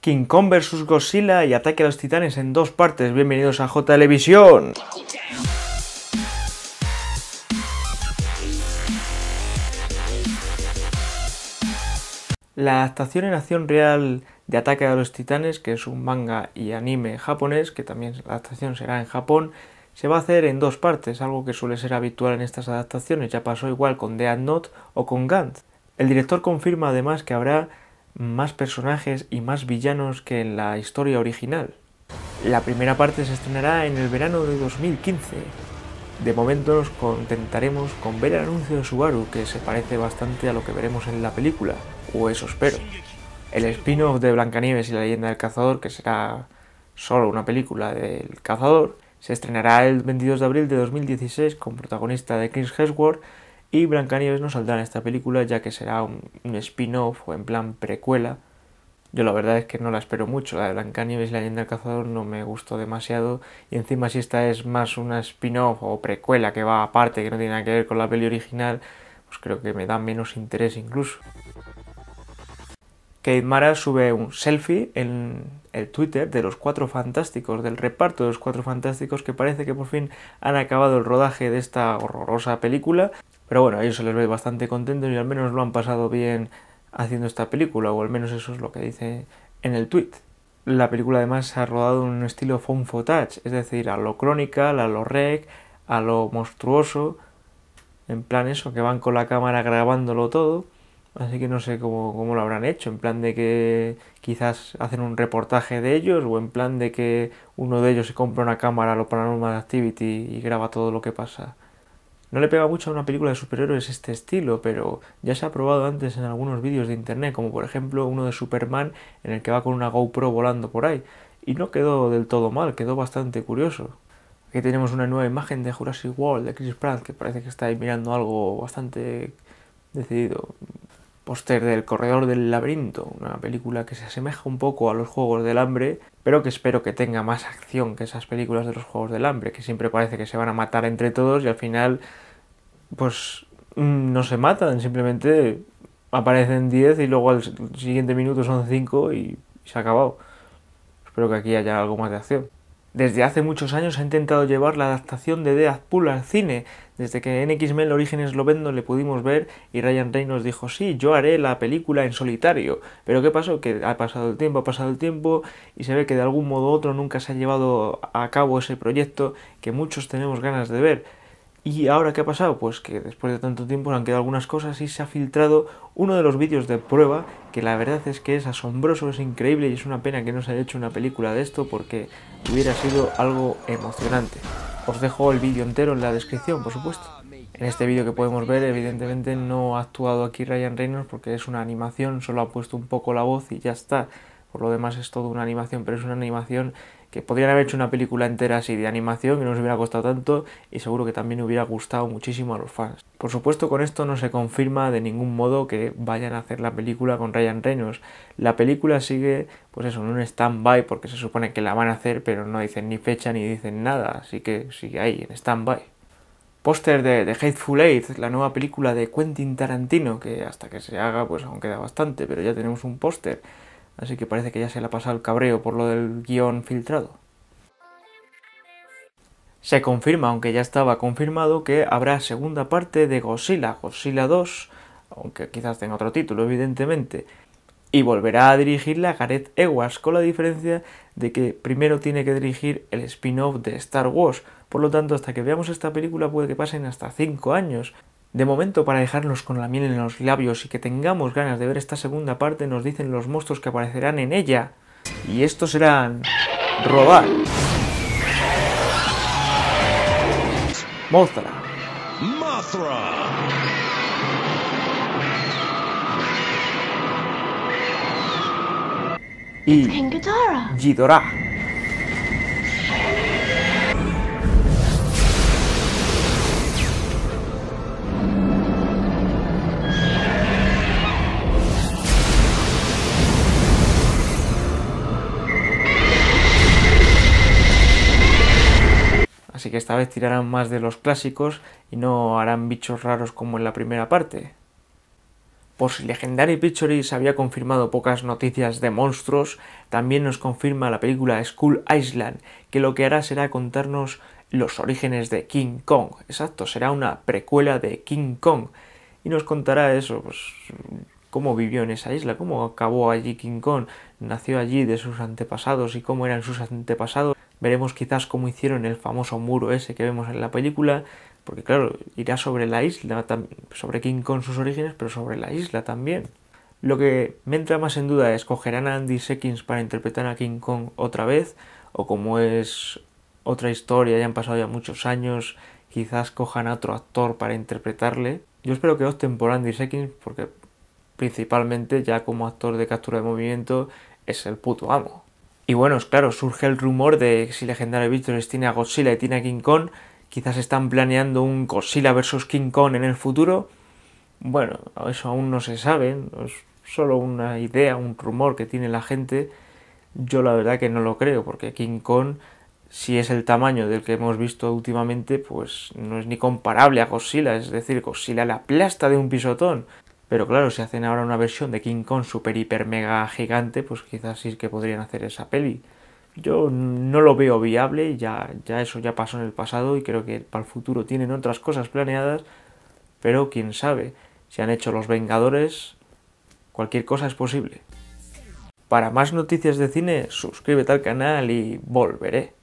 King Kong vs Godzilla y Ataque a los Titanes en dos partes. Bienvenidos a JLVisión. La adaptación en acción real de Ataque a los Titanes, que es un manga y anime japonés, que también la adaptación será en Japón, se va a hacer en dos partes, algo que suele ser habitual en estas adaptaciones, ya pasó igual con Dead Not o con Gantz. El director confirma además que habrá más personajes y más villanos que en la historia original. La primera parte se estrenará en el verano de 2015. De momento nos contentaremos con ver el anuncio de Subaru, que se parece bastante a lo que veremos en la película, o eso espero. El spin-off de Blancanieves y la leyenda del cazador, que será solo una película del cazador, se estrenará el 22 de abril de 2016 con protagonista de Chris Hemsworth y Blancanieves no saldrá en esta película ya que será un, spin-off o en plan precuela. Yo la verdad es que no la espero mucho. La de Blancanieves y la leyenda del cazador no me gustó demasiado. Y encima si esta es más una spin-off o precuela que va aparte, que no tiene nada que ver con la peli original, pues creo que me da menos interés incluso. Kate Mara sube un selfie en el Twitter de los cuatro fantásticos, del reparto de los cuatro fantásticos que parece que por fin han acabado el rodaje de esta horrorosa película pero bueno, a ellos se les ve bastante contentos y al menos lo han pasado bien haciendo esta película, o al menos eso es lo que dice en el tweet. La película además se ha rodado en un estilo phone footage, es decir, a lo crónica, a lo rec, a lo monstruoso, en plan eso, que van con la cámara grabándolo todo. Así que no sé cómo, lo habrán hecho, en plan de que quizás hacen un reportaje de ellos o en plan de que uno de ellos se compra una cámara a lo Paranormal Activity y graba todo lo que pasa. No le pega mucho a una película de superhéroes este estilo, pero ya se ha probado antes en algunos vídeos de internet, como por ejemplo uno de Superman en el que va con una GoPro volando por ahí. Y no quedó del todo mal, quedó bastante curioso. Aquí tenemos una nueva imagen de Jurassic World de Chris Pratt, que parece que está ahí mirando algo bastante decidido. Póster del Corredor del Laberinto, una película que se asemeja un poco a los Juegos del Hambre, pero que espero que tenga más acción que esas películas de los Juegos del Hambre, que siempre parece que se van a matar entre todos y al final, pues mm, no se matan, simplemente aparecen 10 y luego al siguiente minuto son 5 y se ha acabado. Espero que aquí haya algo más de acción. Desde hace muchos años ha intentado llevar la adaptación de Deadpool al cine. Desde que en X-Men Origen vendo le pudimos ver y Ryan Reynolds dijo, sí, yo haré la película en solitario. Pero ¿qué pasó? Que ha pasado el tiempo, ha pasado el tiempo y se ve que de algún modo u otro nunca se ha llevado a cabo ese proyecto que muchos tenemos ganas de ver. Y ahora, ¿qué ha pasado? Pues que después de tanto tiempo han quedado algunas cosas y se ha filtrado uno de los vídeos de prueba, que la verdad es que es asombroso, es increíble y es una pena que no se haya hecho una película de esto porque hubiera sido algo emocionante. Os dejo el vídeo entero en la descripción, por supuesto. En este vídeo que podemos ver, evidentemente no ha actuado aquí Ryan Reynolds porque es una animación, solo ha puesto un poco la voz y ya está. Por lo demás es todo una animación, pero es una animación que podrían haber hecho una película entera así de animación y no nos hubiera costado tanto y seguro que también hubiera gustado muchísimo a los fans. Por supuesto con esto no se confirma de ningún modo que vayan a hacer la película con Ryan Reynolds. La película sigue pues eso, en un stand-by porque se supone que la van a hacer pero no dicen ni fecha ni dicen nada, así que sigue ahí en stand-by póster de, de, Hateful Eight, la nueva película de Quentin Tarantino, que hasta que se haga, pues aún queda bastante, pero ya tenemos un póster así que parece que ya se le ha pasado el cabreo por lo del guión filtrado. Se confirma, aunque ya estaba confirmado, que habrá segunda parte de Godzilla, Godzilla 2, aunque quizás tenga otro título, evidentemente, y volverá a dirigirla Gareth Ewas, con la diferencia de que primero tiene que dirigir el spin-off de Star Wars, por lo tanto hasta que veamos esta película puede que pasen hasta 5 años, de momento, para dejarnos con la miel en los labios y que tengamos ganas de ver esta segunda parte, nos dicen los monstruos que aparecerán en ella. Y estos serán... Robar. Mothra. Y... Gidorah. esta vez tirarán más de los clásicos y no harán bichos raros como en la primera parte. Por si Legendary Pictures había confirmado pocas noticias de monstruos, también nos confirma la película School Island, que lo que hará será contarnos los orígenes de King Kong. Exacto, será una precuela de King Kong. Y nos contará eso, pues cómo vivió en esa isla, cómo acabó allí King Kong, nació allí de sus antepasados y cómo eran sus antepasados. Veremos quizás cómo hicieron el famoso muro ese que vemos en la película, porque claro, irá sobre la isla, sobre King Kong sus orígenes, pero sobre la isla también. Lo que me entra más en duda es, ¿cogerán a Andy Sekins para interpretar a King Kong otra vez? ¿O como es otra historia, ya han pasado ya muchos años, quizás cojan a otro actor para interpretarle? Yo espero que opten por Andy Sekins porque principalmente ya como actor de captura de movimiento es el puto amo. Y bueno, claro, surge el rumor de que si Legendario Victories tiene a Godzilla y tiene a King Kong, quizás están planeando un Godzilla vs King Kong en el futuro. Bueno, eso aún no se sabe, es solo una idea, un rumor que tiene la gente. Yo la verdad que no lo creo, porque King Kong, si es el tamaño del que hemos visto últimamente, pues no es ni comparable a Godzilla, es decir, Godzilla la aplasta de un pisotón. Pero claro, si hacen ahora una versión de King Kong super hiper mega gigante, pues quizás sí que podrían hacer esa peli. Yo no lo veo viable, ya, ya eso ya pasó en el pasado y creo que para el futuro tienen otras cosas planeadas, pero quién sabe, si han hecho los Vengadores, cualquier cosa es posible. Para más noticias de cine, suscríbete al canal y volveré.